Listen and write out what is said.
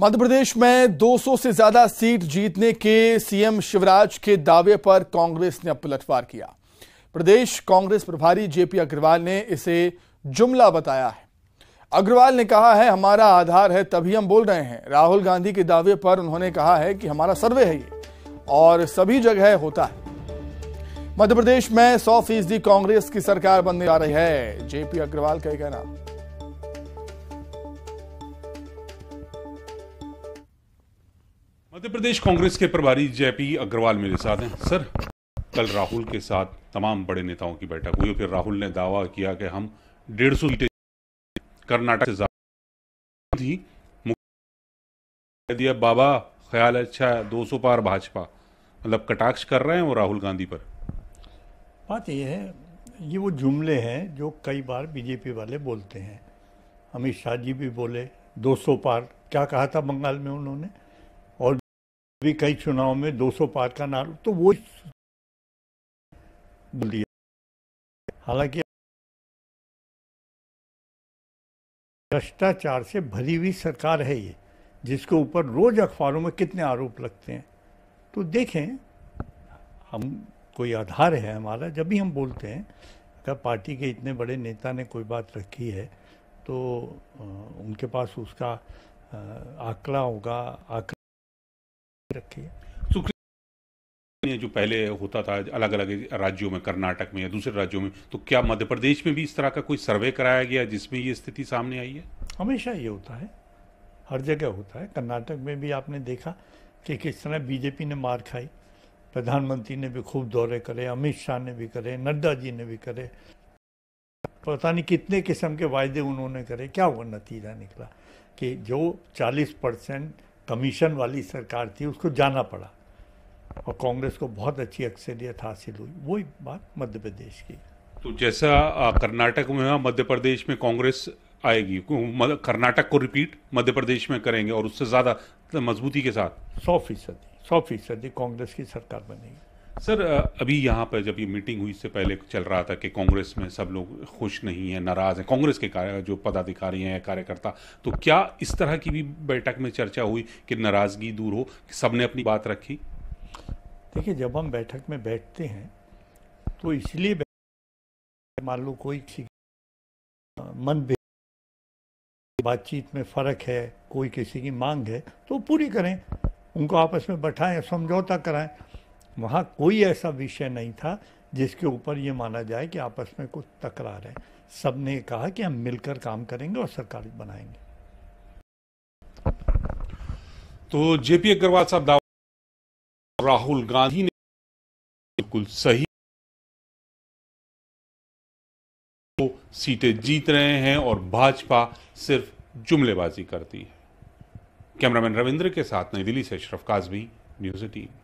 मध्य प्रदेश में 200 से ज्यादा सीट जीतने के सीएम शिवराज के दावे पर कांग्रेस ने पलटवार किया प्रदेश कांग्रेस प्रभारी जेपी अग्रवाल ने इसे जुमला बताया है अग्रवाल ने कहा है हमारा आधार है तभी हम बोल रहे हैं राहुल गांधी के दावे पर उन्होंने कहा है कि हमारा सर्वे है ये और सभी जगह होता है मध्य प्रदेश में सौ फीसदी कांग्रेस की सरकार बनने जा रही है जेपी अग्रवाल का कहना मध्य प्रदेश कांग्रेस के प्रभारी जयपी अग्रवाल मेरे साथ हैं सर कल राहुल के साथ तमाम बड़े नेताओं की बैठक हुई फिर राहुल ने दावा किया कि हम डेढ़ सौ सीटें कर्नाटक से ज्यादा दिया बाबा ख्याल अच्छा है दो सौ पार भाजपा मतलब कटाक्ष कर रहे हैं वो राहुल गांधी पर बात यह है ये वो जुमले हैं जो कई बार बीजेपी वाले बोलते हैं अमित शाह जी भी बोले 200 पार क्या कहा था बंगाल में उन्होंने भी कई चुनाव में 200 पार का नारा तो वो बोल दिया हालांकि भ्रष्टाचार से भरी हुई सरकार है ये जिसके ऊपर रोज अखबारों में कितने आरोप लगते हैं तो देखें हम कोई आधार है हमारा जब भी हम बोलते हैं अगर पार्टी के इतने बड़े नेता ने कोई बात रखी है तो उनके पास उसका आंकड़ा होगा आकला रखी है जो पहले होता था अलग अलग राज्यों में कर्नाटक में या दूसरे राज्यों में तो क्या मध्य प्रदेश में भी इस तरह का कोई सर्वे कराया गया जिसमें ये स्थिति सामने आई है हमेशा ये होता है हर जगह होता है कर्नाटक में भी आपने देखा कि किस तरह बीजेपी ने मार खाई प्रधानमंत्री ने भी खूब दौरे करे अमित शाह ने भी करे नड्डा जी ने भी करे पता नहीं कितने किस्म के वायदे उन्होंने करे क्या वो नतीजा निकला कि जो चालीस कमीशन वाली सरकार थी उसको जाना पड़ा और कांग्रेस को बहुत अच्छी अक्सरियत हासिल हुई वही बात मध्य प्रदेश की तो जैसा कर्नाटक में हुआ मध्य प्रदेश में कांग्रेस आएगी कर्नाटक को रिपीट मध्य प्रदेश में करेंगे और उससे ज़्यादा मतलब मजबूती के साथ सौ फीसदी सौ फीसदी कांग्रेस की सरकार बनेगी सर अभी यहाँ पर जब ये मीटिंग हुई इससे पहले चल रहा था कि कांग्रेस में सब लोग खुश नहीं है नाराज़ हैं कांग्रेस के कार्य जो पदाधिकारी हैं कार्यकर्ता तो क्या इस तरह की भी बैठक में चर्चा हुई कि नाराज़गी दूर हो कि सब ने अपनी बात रखी देखिए जब हम बैठक में बैठते हैं तो इसलिए मान लो कोई मन बातचीत में फ़र्क है कोई किसी की मांग है तो पूरी करें उनको आपस में बैठाएं समझौता कराएं वहाँ कोई ऐसा विषय नहीं था जिसके ऊपर ये माना जाए कि आपस में कुछ तकरार है सब ने कहा कि हम मिलकर काम करेंगे और सरकार बनाएंगे तो जेपी अग्रवाल साहब दावा राहुल गांधी ने बिल्कुल सही सीटें जीत रहे हैं और भाजपा सिर्फ जुमलेबाजी करती है कैमरामैन रविंद्र के साथ नई दिल्ली से अशरफ काजमी न्यूज एटीन